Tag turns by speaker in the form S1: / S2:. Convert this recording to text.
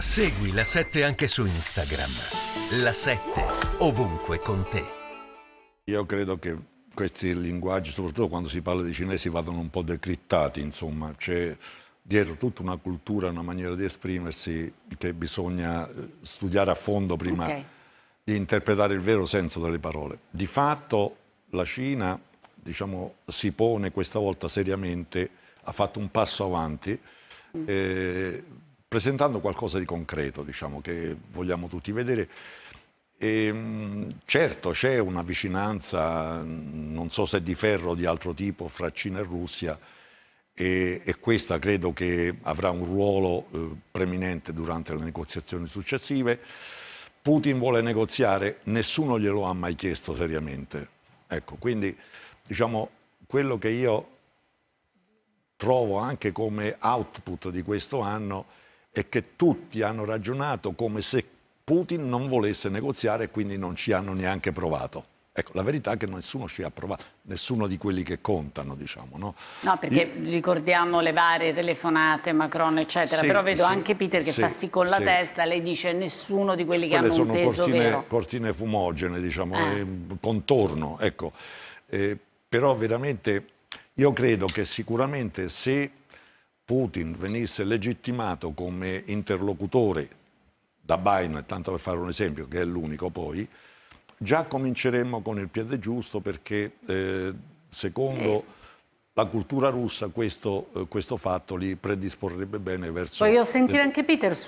S1: Segui la 7 anche su Instagram. La 7 ovunque con te. Io credo che questi linguaggi, soprattutto quando si parla di cinesi, vadano un po' decrittati, insomma, c'è dietro tutta una cultura, una maniera di esprimersi che bisogna eh, studiare a fondo prima okay. di interpretare il vero senso delle parole. Di fatto la Cina, diciamo, si pone questa volta seriamente, ha fatto un passo avanti. Mm. Eh, presentando qualcosa di concreto, diciamo, che vogliamo tutti vedere. E, ehm, certo c'è una vicinanza, non so se di ferro o di altro tipo, fra Cina e Russia e, e questa credo che avrà un ruolo eh, preminente durante le negoziazioni successive. Putin vuole negoziare, nessuno glielo ha mai chiesto seriamente. Ecco, quindi diciamo quello che io trovo anche come output di questo anno è che tutti hanno ragionato come se Putin non volesse negoziare e quindi non ci hanno neanche provato. Ecco, la verità è che nessuno ci ha provato, nessuno di quelli che contano, diciamo, no? No, perché Io... ricordiamo le varie telefonate, Macron, eccetera, sì, però vedo sì, anche Peter che sì, fa sì con la testa, lei dice nessuno di quelli che Quelle hanno un peso cortine, vero. cortine fumogene, diciamo, eh. eh. contorno, ecco. Eh, però veramente io credo che sicuramente se Putin venisse legittimato come interlocutore da Biden, tanto per fare un esempio, che è l'unico poi, già cominceremmo con il piede giusto perché eh, secondo la cultura russa questo, eh, questo fatto li predisporrebbe bene verso... Voglio sentire anche Peter